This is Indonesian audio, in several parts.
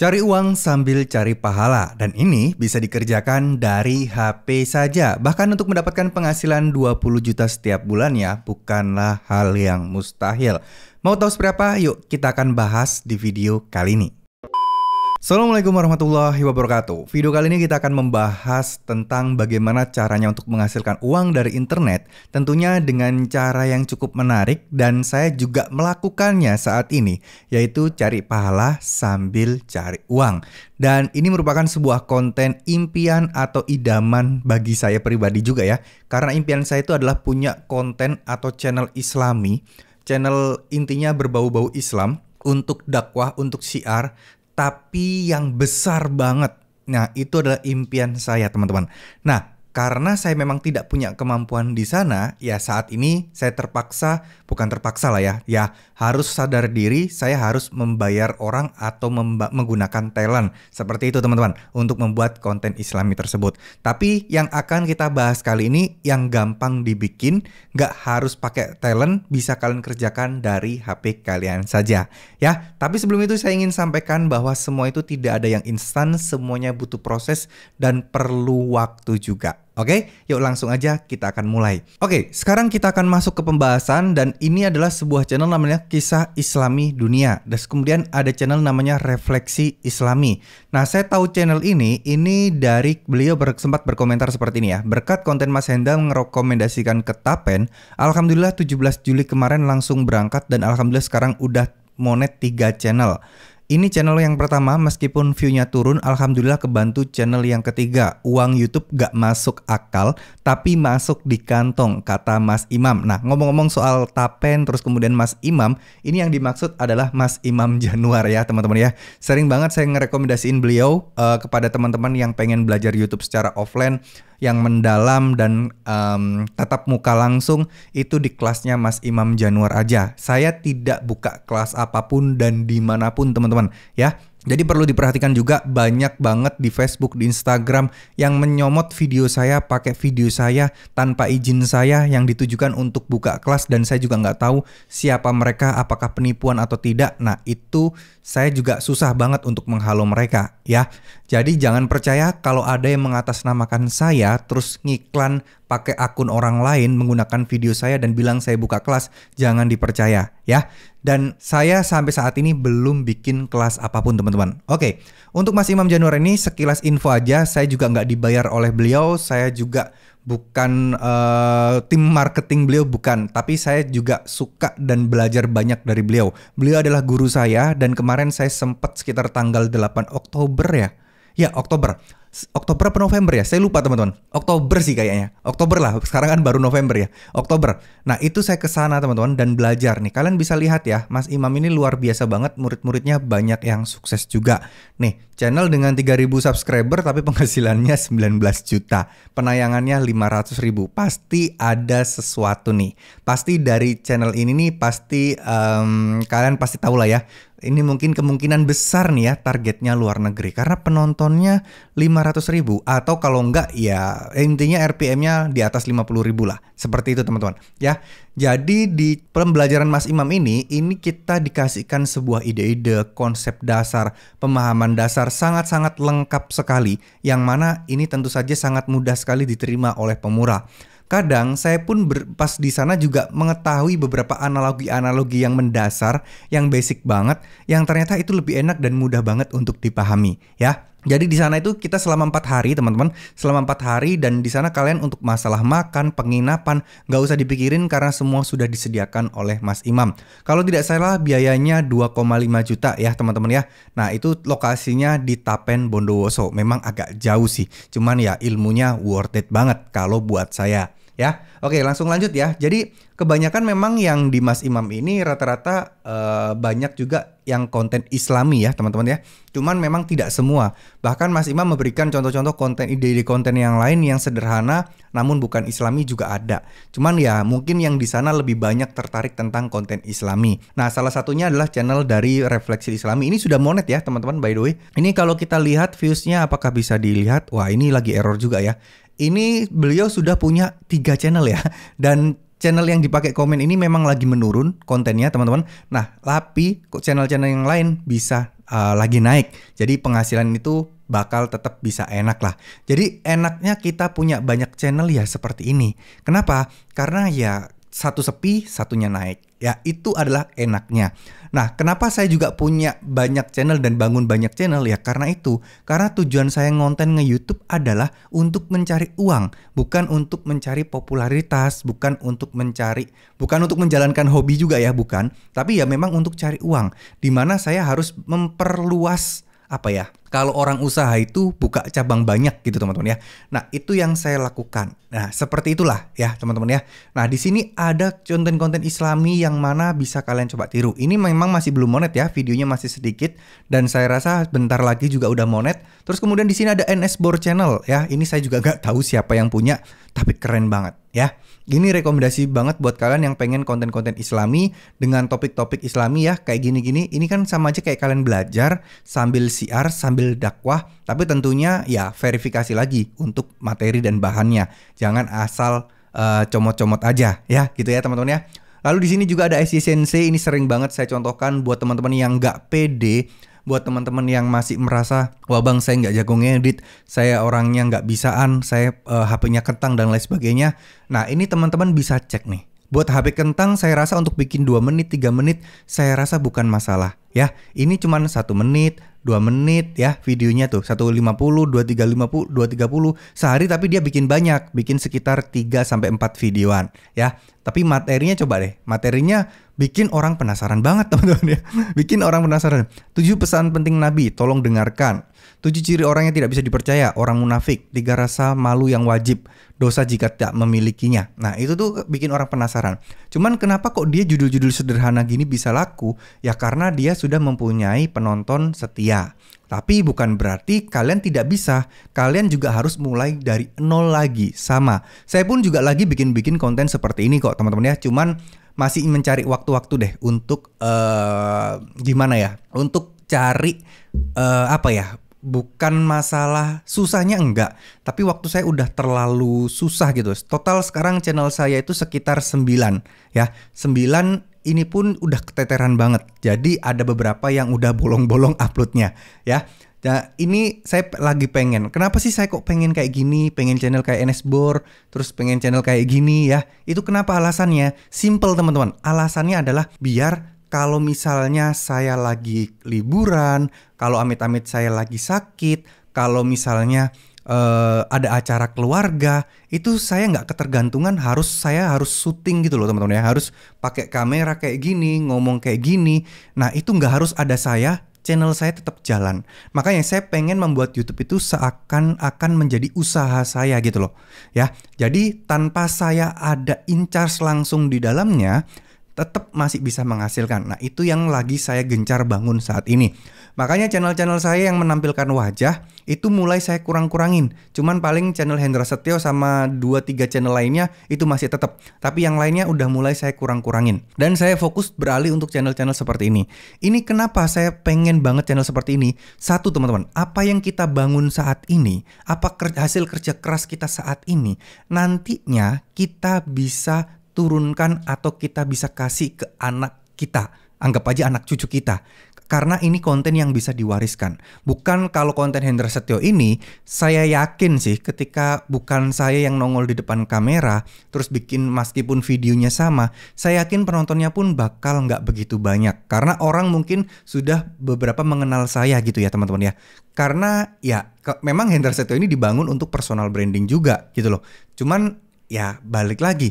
Cari uang sambil cari pahala dan ini bisa dikerjakan dari HP saja. Bahkan untuk mendapatkan penghasilan 20 juta setiap bulannya, bukanlah hal yang mustahil. Mau tahu seberapa? Yuk kita akan bahas di video kali ini. Assalamualaikum warahmatullahi wabarakatuh. Video kali ini kita akan membahas tentang bagaimana caranya untuk menghasilkan uang dari internet, tentunya dengan cara yang cukup menarik dan saya juga melakukannya saat ini, yaitu cari pahala sambil cari uang. Dan ini merupakan sebuah konten impian atau idaman bagi saya pribadi juga ya, karena impian saya itu adalah punya konten atau channel islami, channel intinya berbau-bau Islam untuk dakwah, untuk syiar, tapi yang besar banget. Nah, itu adalah impian saya, teman-teman. Nah, karena saya memang tidak punya kemampuan di sana, ya saat ini saya terpaksa, bukan terpaksa lah ya, ya harus sadar diri saya harus membayar orang atau menggunakan talent. Seperti itu teman-teman, untuk membuat konten islami tersebut. Tapi yang akan kita bahas kali ini yang gampang dibikin, nggak harus pakai talent, bisa kalian kerjakan dari HP kalian saja. Ya, tapi sebelum itu saya ingin sampaikan bahwa semua itu tidak ada yang instan, semuanya butuh proses dan perlu waktu juga. Oke, okay? yuk langsung aja kita akan mulai. Oke, okay, sekarang kita akan masuk ke pembahasan dan ini adalah sebuah channel namanya Kisah Islami Dunia. Dan kemudian ada channel namanya Refleksi Islami. Nah, saya tahu channel ini, ini dari beliau ber, sempat berkomentar seperti ini ya. Berkat konten Mas Henda merekomendasikan ke Tapen, Alhamdulillah 17 Juli kemarin langsung berangkat dan Alhamdulillah sekarang udah monet 3 channel. Ini channel yang pertama, meskipun view-nya turun, alhamdulillah kebantu channel yang ketiga. Uang YouTube gak masuk akal, tapi masuk di kantong, kata Mas Imam. Nah, ngomong-ngomong soal Tapen, terus kemudian Mas Imam, ini yang dimaksud adalah Mas Imam Januar ya, teman-teman ya. Sering banget saya ngerekomendasiin beliau uh, kepada teman-teman yang pengen belajar YouTube secara offline, yang mendalam dan um, tatap muka langsung itu di kelasnya Mas Imam Januar aja. Saya tidak buka kelas apapun dan dimanapun teman-teman teman-teman ya. Jadi perlu diperhatikan juga banyak banget di Facebook, di Instagram yang menyomot video saya pakai video saya tanpa izin saya yang ditujukan untuk buka kelas dan saya juga nggak tahu siapa mereka, apakah penipuan atau tidak. Nah itu saya juga susah banget untuk menghalau mereka ya. Jadi jangan percaya kalau ada yang mengatasnamakan saya terus ngiklan pakai akun orang lain menggunakan video saya dan bilang saya buka kelas, jangan dipercaya ya. Dan saya sampai saat ini belum bikin kelas apapun teman-teman. Oke, untuk Mas Imam Januar ini sekilas info aja. Saya juga nggak dibayar oleh beliau. Saya juga bukan uh, tim marketing beliau bukan, tapi saya juga suka dan belajar banyak dari beliau. Beliau adalah guru saya dan kemarin saya sempat sekitar tanggal 8 Oktober ya. Ya, Oktober. Oktober apa November ya? Saya lupa teman-teman. Oktober sih kayaknya. Oktober lah. Sekarang kan baru November ya. Oktober. Nah itu saya kesana teman-teman dan belajar nih. Kalian bisa lihat ya, Mas Imam ini luar biasa banget. Murid-muridnya banyak yang sukses juga. Nih channel dengan 3000 subscriber tapi penghasilannya 19 juta. Penayangannya 500 ribu. Pasti ada sesuatu nih. Pasti dari channel ini nih pasti um, kalian pasti tahu lah ya. Ini mungkin kemungkinan besar nih ya targetnya luar negeri karena penontonnya 500 ribu atau kalau enggak ya intinya RPM-nya di atas 50 ribu lah. Seperti itu teman-teman ya. Jadi di pembelajaran Mas Imam ini, ini kita dikasihkan sebuah ide-ide, konsep dasar, pemahaman dasar sangat-sangat lengkap sekali. Yang mana ini tentu saja sangat mudah sekali diterima oleh pemurah. Kadang saya pun ber, pas di sana juga mengetahui beberapa analogi-analogi yang mendasar, yang basic banget, yang ternyata itu lebih enak dan mudah banget untuk dipahami, ya. Jadi di sana itu kita selama empat hari teman-teman, selama empat hari dan di sana kalian untuk masalah makan, penginapan nggak usah dipikirin karena semua sudah disediakan oleh Mas Imam. Kalau tidak salah biayanya 2,5 juta ya teman-teman ya. Nah itu lokasinya di Tapen Bondowoso, memang agak jauh sih. Cuman ya ilmunya worth it banget kalau buat saya ya. Oke, langsung lanjut ya. Jadi kebanyakan memang yang di Mas Imam ini rata-rata uh, banyak juga yang konten Islami ya, teman-teman ya. Cuman memang tidak semua. Bahkan Mas Imam memberikan contoh-contoh konten ide-ide konten yang lain yang sederhana namun bukan Islami juga ada. Cuman ya mungkin yang di sana lebih banyak tertarik tentang konten Islami. Nah, salah satunya adalah channel dari Refleksi Islami. Ini sudah monet ya, teman-teman by the way. Ini kalau kita lihat viewsnya apakah bisa dilihat? Wah, ini lagi error juga ya ini beliau sudah punya tiga channel ya dan channel yang dipakai komen ini memang lagi menurun kontennya teman-teman nah tapi channel-channel yang lain bisa uh, lagi naik jadi penghasilan itu bakal tetap bisa enak lah. Jadi enaknya kita punya banyak channel ya seperti ini. Kenapa? Karena ya satu sepi, satunya naik. Ya, itu adalah enaknya. Nah, kenapa saya juga punya banyak channel dan bangun banyak channel ya karena itu. Karena tujuan saya ngonten nge-YouTube adalah untuk mencari uang, bukan untuk mencari popularitas, bukan untuk mencari bukan untuk menjalankan hobi juga ya, bukan. Tapi ya memang untuk cari uang Dimana saya harus memperluas apa ya? kalau orang usaha itu buka cabang banyak gitu teman-teman ya. Nah, itu yang saya lakukan. Nah, seperti itulah ya teman-teman ya. Nah, di sini ada konten-konten Islami yang mana bisa kalian coba tiru. Ini memang masih belum monet ya, videonya masih sedikit dan saya rasa bentar lagi juga udah monet. Terus kemudian di sini ada NS Board Channel ya. Ini saya juga nggak tahu siapa yang punya, tapi keren banget ya. Ini rekomendasi banget buat kalian yang pengen konten-konten Islami dengan topik-topik Islami ya kayak gini-gini. Ini kan sama aja kayak kalian belajar sambil siar sambil sambil dakwah, tapi tentunya ya verifikasi lagi untuk materi dan bahannya. Jangan asal comot eh, comot-comot aja ya gitu ya teman-teman ya. Lalu di sini juga ada SC ini sering banget saya contohkan buat teman-teman yang nggak pede buat teman-teman yang masih merasa wah bang saya nggak jago ngedit saya orangnya nggak bisaan saya uh, eh, HP-nya kentang dan lain sebagainya nah ini teman-teman bisa cek nih Buat HP kentang saya rasa untuk bikin 2 menit, 3 menit saya rasa bukan masalah ya. Ini cuma 1 menit, 2 menit ya videonya tuh. 150, 2350, 230 sehari tapi dia bikin banyak, bikin sekitar 3 sampai 4 videoan ya. Tapi materinya coba deh. Materinya bikin orang penasaran banget teman-teman ya. Bikin orang penasaran. Tujuh pesan penting Nabi, tolong dengarkan. Tujuh ciri orang yang tidak bisa dipercaya, orang munafik, tiga rasa malu yang wajib, dosa jika tidak memilikinya. Nah itu tuh bikin orang penasaran. Cuman kenapa kok dia judul-judul sederhana gini bisa laku? Ya karena dia sudah mempunyai penonton setia. Tapi bukan berarti kalian tidak bisa. Kalian juga harus mulai dari nol lagi. Sama. Saya pun juga lagi bikin-bikin konten seperti ini kok teman-teman ya. Cuman masih mencari waktu-waktu deh untuk uh, gimana ya? Untuk cari uh, apa ya? Bukan masalah susahnya enggak, tapi waktu saya udah terlalu susah gitu. Total sekarang channel saya itu sekitar 9 ya. 9 ini pun udah keteteran banget. Jadi ada beberapa yang udah bolong-bolong uploadnya ya. Nah, ini saya lagi pengen. Kenapa sih saya kok pengen kayak gini? Pengen channel kayak NS Bor, terus pengen channel kayak gini ya. Itu kenapa alasannya? Simple teman-teman. Alasannya adalah biar kalau misalnya saya lagi liburan, kalau amit-amit saya lagi sakit, kalau misalnya uh, ada acara keluarga itu saya nggak ketergantungan harus saya harus syuting gitu loh teman-teman ya harus pakai kamera kayak gini ngomong kayak gini nah itu nggak harus ada saya channel saya tetap jalan. Makanya saya pengen membuat YouTube itu seakan-akan menjadi usaha saya gitu loh. Ya. Jadi tanpa saya ada in charge langsung di dalamnya, tetap masih bisa menghasilkan. Nah, itu yang lagi saya gencar bangun saat ini. Makanya channel-channel saya yang menampilkan wajah itu mulai saya kurang-kurangin. Cuman paling channel Hendra Setio sama 2-3 channel lainnya itu masih tetap. Tapi yang lainnya udah mulai saya kurang-kurangin. Dan saya fokus beralih untuk channel-channel seperti ini. Ini kenapa saya pengen banget channel seperti ini? Satu, teman-teman, apa yang kita bangun saat ini, apa hasil kerja keras kita saat ini, nantinya kita bisa turunkan atau kita bisa kasih ke anak kita. Anggap aja anak cucu kita. Karena ini konten yang bisa diwariskan. Bukan kalau konten Hendra Setio ini, saya yakin sih ketika bukan saya yang nongol di depan kamera, terus bikin meskipun videonya sama, saya yakin penontonnya pun bakal nggak begitu banyak. Karena orang mungkin sudah beberapa mengenal saya gitu ya teman-teman ya. Karena ya memang Hendra Setio ini dibangun untuk personal branding juga gitu loh. Cuman ya balik lagi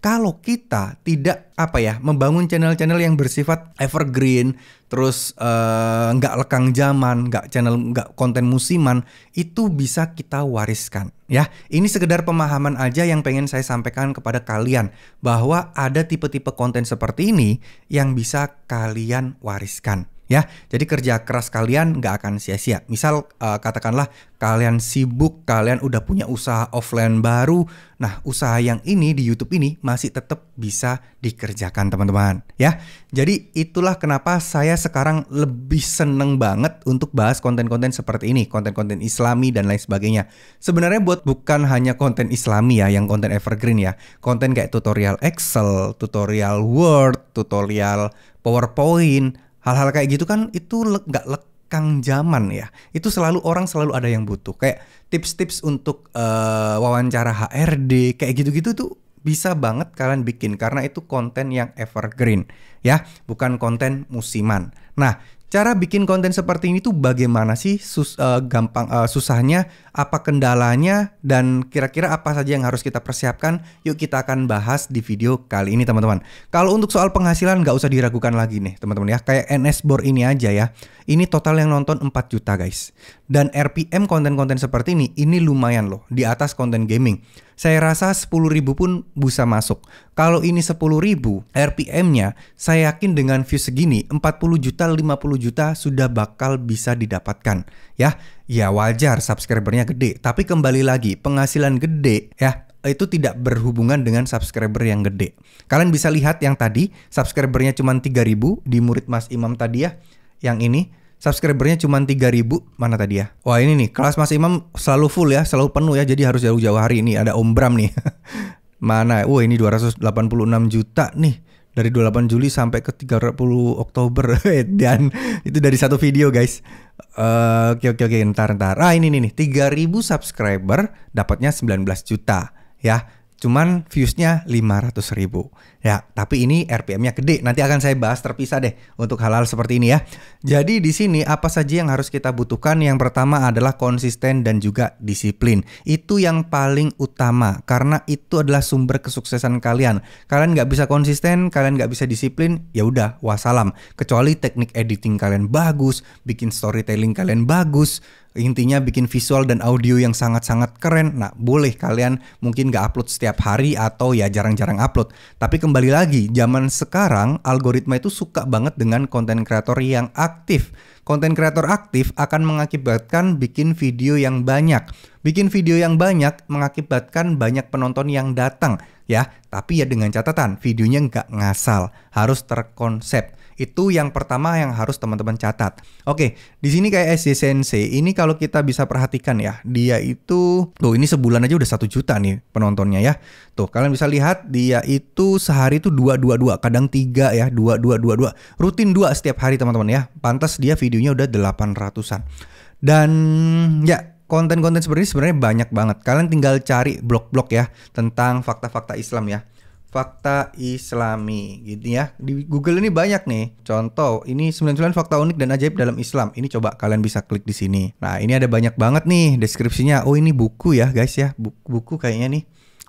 kalau kita tidak apa ya membangun channel-channel yang bersifat evergreen terus eh, nggak uh, lekang zaman nggak channel nggak konten musiman itu bisa kita wariskan ya ini sekedar pemahaman aja yang pengen saya sampaikan kepada kalian bahwa ada tipe-tipe konten seperti ini yang bisa kalian wariskan ya. Jadi kerja keras kalian nggak akan sia-sia. Misal uh, katakanlah kalian sibuk, kalian udah punya usaha offline baru. Nah, usaha yang ini di YouTube ini masih tetap bisa dikerjakan teman-teman, ya. Jadi itulah kenapa saya sekarang lebih seneng banget untuk bahas konten-konten seperti ini, konten-konten Islami dan lain sebagainya. Sebenarnya buat bukan hanya konten Islami ya, yang konten evergreen ya. Konten kayak tutorial Excel, tutorial Word, tutorial PowerPoint hal-hal kayak gitu kan itu nggak le lekang zaman ya itu selalu orang selalu ada yang butuh kayak tips-tips untuk uh, wawancara HRD kayak gitu-gitu tuh bisa banget kalian bikin karena itu konten yang evergreen ya bukan konten musiman nah cara bikin konten seperti ini tuh bagaimana sih sus, uh, gampang uh, susahnya apa kendalanya dan kira-kira apa saja yang harus kita persiapkan yuk kita akan bahas di video kali ini teman-teman kalau untuk soal penghasilan nggak usah diragukan lagi nih teman-teman ya kayak NS Bor ini aja ya ini total yang nonton 4 juta guys dan RPM konten-konten seperti ini ini lumayan loh di atas konten gaming saya rasa sepuluh ribu pun bisa masuk. Kalau ini sepuluh ribu, RPM-nya saya yakin dengan view segini 40 juta, 50 juta sudah bakal bisa didapatkan. Ya, ya wajar subscribernya gede. Tapi kembali lagi, penghasilan gede ya itu tidak berhubungan dengan subscriber yang gede. Kalian bisa lihat yang tadi, subscribernya cuma 3000 di murid Mas Imam tadi ya. Yang ini subscribernya cuma 3000 mana tadi ya wah ini nih kelas Mas Imam selalu full ya selalu penuh ya jadi harus jauh-jauh hari ini ada Om Bram nih mana wah ini 286 juta nih dari 28 Juli sampai ke 30 Oktober dan itu dari satu video guys eh, oke oke oke ntar ntar ah ini nih nih 3000 subscriber dapatnya 19 juta ya cuman viewsnya 500 ribu. Ya, tapi ini RPM-nya gede. Nanti akan saya bahas terpisah deh untuk hal-hal seperti ini ya. Jadi di sini apa saja yang harus kita butuhkan? Yang pertama adalah konsisten dan juga disiplin. Itu yang paling utama karena itu adalah sumber kesuksesan kalian. Kalian nggak bisa konsisten, kalian nggak bisa disiplin, ya udah wassalam. Kecuali teknik editing kalian bagus, bikin storytelling kalian bagus, intinya bikin visual dan audio yang sangat-sangat keren. Nah, boleh kalian mungkin nggak upload setiap hari atau ya jarang-jarang upload. Tapi kembali lagi, zaman sekarang algoritma itu suka banget dengan konten kreator yang aktif. Konten kreator aktif akan mengakibatkan bikin video yang banyak. Bikin video yang banyak mengakibatkan banyak penonton yang datang ya. Tapi ya dengan catatan videonya nggak ngasal, harus terkonsep. Itu yang pertama yang harus teman-teman catat. Oke, di sini kayak SC Sensei ini kalau kita bisa perhatikan ya, dia itu tuh ini sebulan aja udah satu juta nih penontonnya ya. Tuh kalian bisa lihat dia itu sehari itu dua dua dua, kadang tiga ya, dua dua dua dua, rutin dua setiap hari teman-teman ya. Pantas dia videonya udah delapan ratusan. Dan ya konten-konten seperti ini sebenarnya banyak banget. Kalian tinggal cari blog-blog ya tentang fakta-fakta Islam ya fakta islami gitu ya. Di Google ini banyak nih. Contoh, ini 99 fakta unik dan ajaib dalam Islam. Ini coba kalian bisa klik di sini. Nah, ini ada banyak banget nih deskripsinya. Oh, ini buku ya, guys ya. Buku, buku kayaknya nih.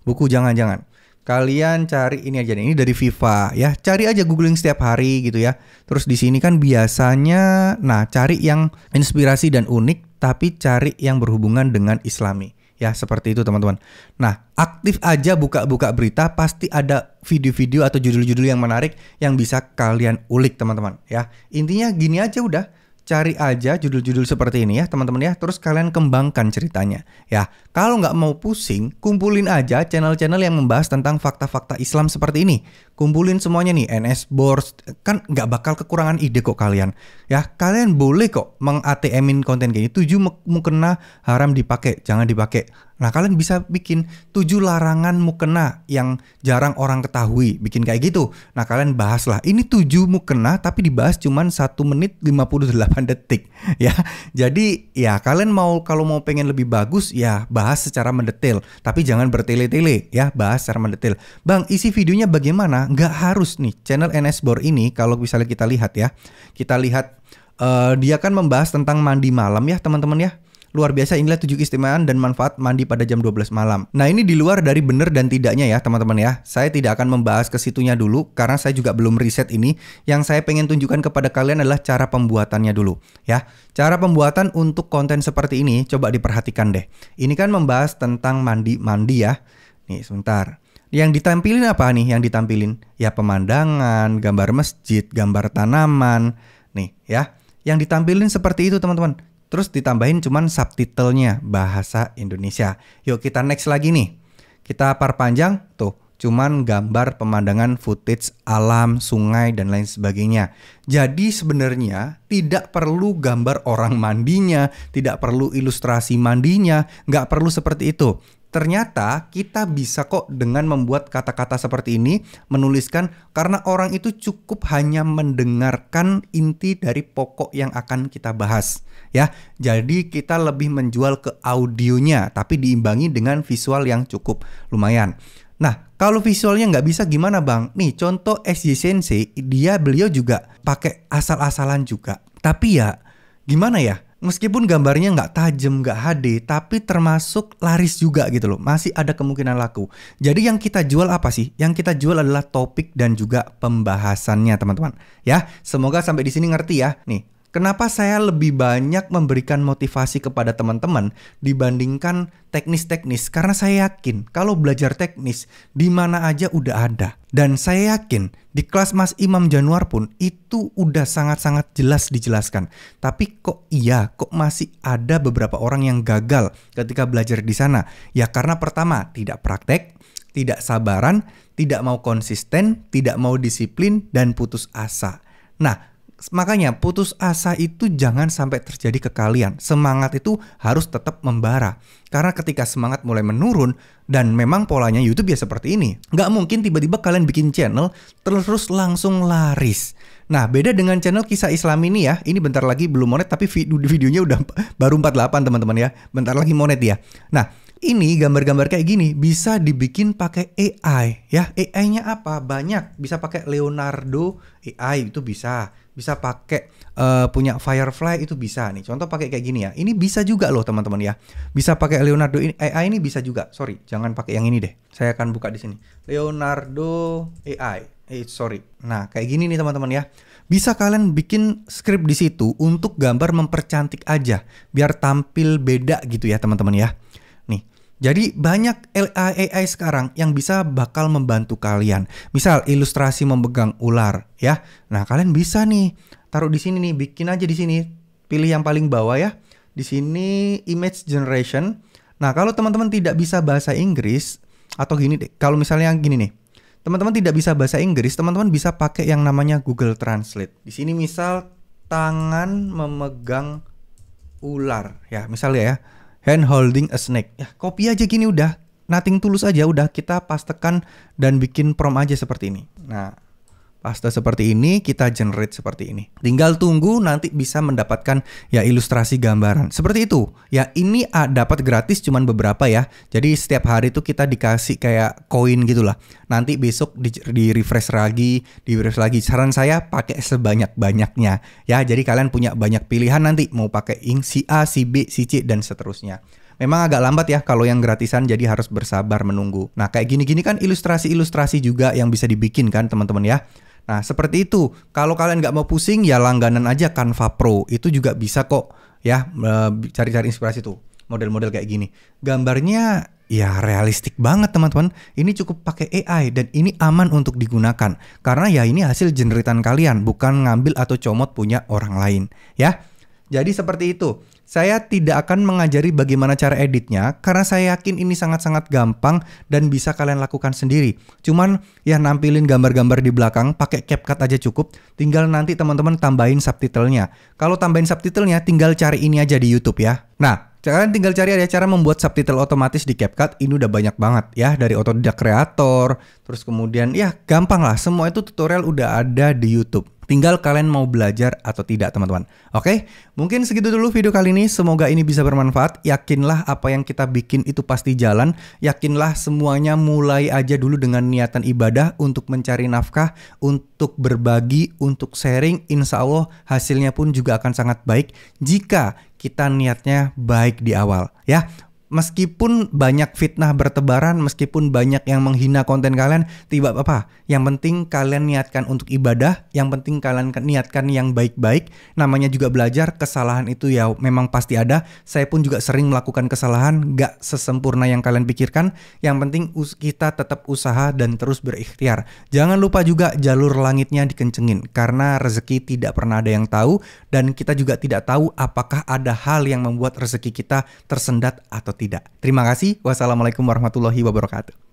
Buku jangan-jangan. Kalian cari ini aja nih, ini dari FIFA ya. Cari aja googling setiap hari gitu ya. Terus di sini kan biasanya nah, cari yang inspirasi dan unik tapi cari yang berhubungan dengan Islami. Ya, seperti itu teman-teman. Nah, aktif aja buka-buka berita, pasti ada video-video atau judul-judul yang menarik yang bisa kalian ulik teman-teman. Ya, intinya gini aja udah cari aja judul-judul seperti ini ya teman-teman ya terus kalian kembangkan ceritanya ya kalau nggak mau pusing kumpulin aja channel-channel yang membahas tentang fakta-fakta Islam seperti ini kumpulin semuanya nih NS boards kan nggak bakal kekurangan ide kok kalian ya kalian boleh kok meng ATM-in konten kayak ini gitu. tujuh mukena haram dipakai jangan dipakai nah kalian bisa bikin tujuh larangan mukena yang jarang orang ketahui bikin kayak gitu nah kalian bahaslah ini tujuh mukena tapi dibahas cuman satu menit 58 detik ya jadi ya kalian mau kalau mau pengen lebih bagus ya bahas secara mendetail tapi jangan bertele-tele ya bahas secara mendetail Bang isi videonya bagaimana nggak harus nih channel NS Bor ini kalau misalnya kita lihat ya, kita lihat uh, dia kan membahas tentang mandi malam ya teman-teman ya. Luar biasa inilah tujuh istimewaan dan manfaat mandi pada jam 12 malam. Nah ini di luar dari benar dan tidaknya ya teman-teman ya. Saya tidak akan membahas ke situnya dulu karena saya juga belum riset ini. Yang saya pengen tunjukkan kepada kalian adalah cara pembuatannya dulu ya. Cara pembuatan untuk konten seperti ini coba diperhatikan deh. Ini kan membahas tentang mandi-mandi ya. Nih sebentar. Yang ditampilin apa nih? Yang ditampilin ya pemandangan, gambar masjid, gambar tanaman, nih ya. Yang ditampilin seperti itu teman-teman. Terus ditambahin cuman subtitlenya bahasa Indonesia. Yuk kita next lagi nih. Kita perpanjang tuh cuman gambar pemandangan footage alam, sungai dan lain sebagainya. Jadi sebenarnya tidak perlu gambar orang mandinya, tidak perlu ilustrasi mandinya, nggak perlu seperti itu. Ternyata kita bisa kok dengan membuat kata-kata seperti ini menuliskan karena orang itu cukup hanya mendengarkan inti dari pokok yang akan kita bahas ya. Jadi kita lebih menjual ke audionya tapi diimbangi dengan visual yang cukup lumayan. Nah, kalau visualnya nggak bisa gimana bang? Nih contoh SJ Sensei, dia beliau juga pakai asal-asalan juga. Tapi ya gimana ya? meskipun gambarnya nggak tajam, nggak HD, tapi termasuk laris juga gitu loh. Masih ada kemungkinan laku. Jadi yang kita jual apa sih? Yang kita jual adalah topik dan juga pembahasannya, teman-teman. Ya, semoga sampai di sini ngerti ya. Nih, Kenapa saya lebih banyak memberikan motivasi kepada teman-teman dibandingkan teknis-teknis? Karena saya yakin kalau belajar teknis di mana aja udah ada. Dan saya yakin di kelas Mas Imam Januar pun itu udah sangat-sangat jelas dijelaskan. Tapi kok iya, kok masih ada beberapa orang yang gagal ketika belajar di sana? Ya karena pertama tidak praktek, tidak sabaran, tidak mau konsisten, tidak mau disiplin, dan putus asa. Nah, Makanya putus asa itu jangan sampai terjadi ke kalian. Semangat itu harus tetap membara. Karena ketika semangat mulai menurun dan memang polanya YouTube ya seperti ini. Nggak mungkin tiba-tiba kalian bikin channel terus langsung laris. Nah beda dengan channel kisah Islam ini ya. Ini bentar lagi belum monet tapi video videonya udah baru 48 teman-teman ya. Bentar lagi monet ya. Nah ini gambar-gambar kayak gini bisa dibikin pakai AI ya. AI-nya apa? Banyak. Bisa pakai Leonardo AI itu bisa. Bisa pakai uh, punya Firefly itu bisa nih. Contoh pakai kayak gini ya. Ini bisa juga loh teman-teman ya. Bisa pakai Leonardo ini AI ini bisa juga. Sorry, jangan pakai yang ini deh. Saya akan buka di sini. Leonardo AI. Eh sorry. Nah, kayak gini nih teman-teman ya. Bisa kalian bikin script di situ untuk gambar mempercantik aja biar tampil beda gitu ya teman-teman ya. Jadi banyak AI, sekarang yang bisa bakal membantu kalian. Misal ilustrasi memegang ular ya. Nah, kalian bisa nih taruh di sini nih, bikin aja di sini. Pilih yang paling bawah ya. Di sini image generation. Nah, kalau teman-teman tidak bisa bahasa Inggris atau gini deh, kalau misalnya gini nih. Teman-teman tidak bisa bahasa Inggris, teman-teman bisa pakai yang namanya Google Translate. Di sini misal tangan memegang ular ya, misalnya ya hand holding a snake. Ya, copy aja gini udah. Nothing tulus aja udah kita pastekan dan bikin prom aja seperti ini. Nah, pasta seperti ini, kita generate seperti ini. Tinggal tunggu nanti bisa mendapatkan ya ilustrasi gambaran. Seperti itu. Ya ini ah, dapat gratis cuman beberapa ya. Jadi setiap hari itu kita dikasih kayak koin gitulah. Nanti besok di, di refresh lagi, di refresh lagi. Saran saya pakai sebanyak-banyaknya. Ya, jadi kalian punya banyak pilihan nanti mau pakai ink si A, si B, si C dan seterusnya. Memang agak lambat ya kalau yang gratisan jadi harus bersabar menunggu. Nah, kayak gini-gini kan ilustrasi-ilustrasi juga yang bisa dibikin kan teman-teman ya. Nah seperti itu. Kalau kalian nggak mau pusing ya langganan aja Canva Pro itu juga bisa kok ya cari-cari inspirasi tuh model-model kayak gini. Gambarnya ya realistik banget teman-teman. Ini cukup pakai AI dan ini aman untuk digunakan karena ya ini hasil jeneritan kalian bukan ngambil atau comot punya orang lain ya. Jadi seperti itu. Saya tidak akan mengajari bagaimana cara editnya karena saya yakin ini sangat-sangat gampang dan bisa kalian lakukan sendiri. Cuman ya nampilin gambar-gambar di belakang pakai CapCut aja cukup. Tinggal nanti teman-teman tambahin subtitlenya. Kalau tambahin subtitlenya tinggal cari ini aja di YouTube ya. Nah, Kalian tinggal cari ada cara membuat subtitle otomatis di CapCut. Ini udah banyak banget ya dari otodidak kreator. Terus kemudian ya gampang lah. Semua itu tutorial udah ada di YouTube. Tinggal kalian mau belajar atau tidak teman-teman. Oke, mungkin segitu dulu video kali ini. Semoga ini bisa bermanfaat. Yakinlah apa yang kita bikin itu pasti jalan. Yakinlah semuanya mulai aja dulu dengan niatan ibadah untuk mencari nafkah, untuk berbagi, untuk sharing. Insya Allah hasilnya pun juga akan sangat baik jika kita niatnya baik di awal ya meskipun banyak fitnah bertebaran, meskipun banyak yang menghina konten kalian, tiba apa? Yang penting kalian niatkan untuk ibadah, yang penting kalian niatkan yang baik-baik. Namanya juga belajar, kesalahan itu ya memang pasti ada. Saya pun juga sering melakukan kesalahan, gak sesempurna yang kalian pikirkan. Yang penting kita tetap usaha dan terus berikhtiar. Jangan lupa juga jalur langitnya dikencengin, karena rezeki tidak pernah ada yang tahu, dan kita juga tidak tahu apakah ada hal yang membuat rezeki kita tersendat atau tidak. Terima kasih. Wassalamualaikum warahmatullahi wabarakatuh.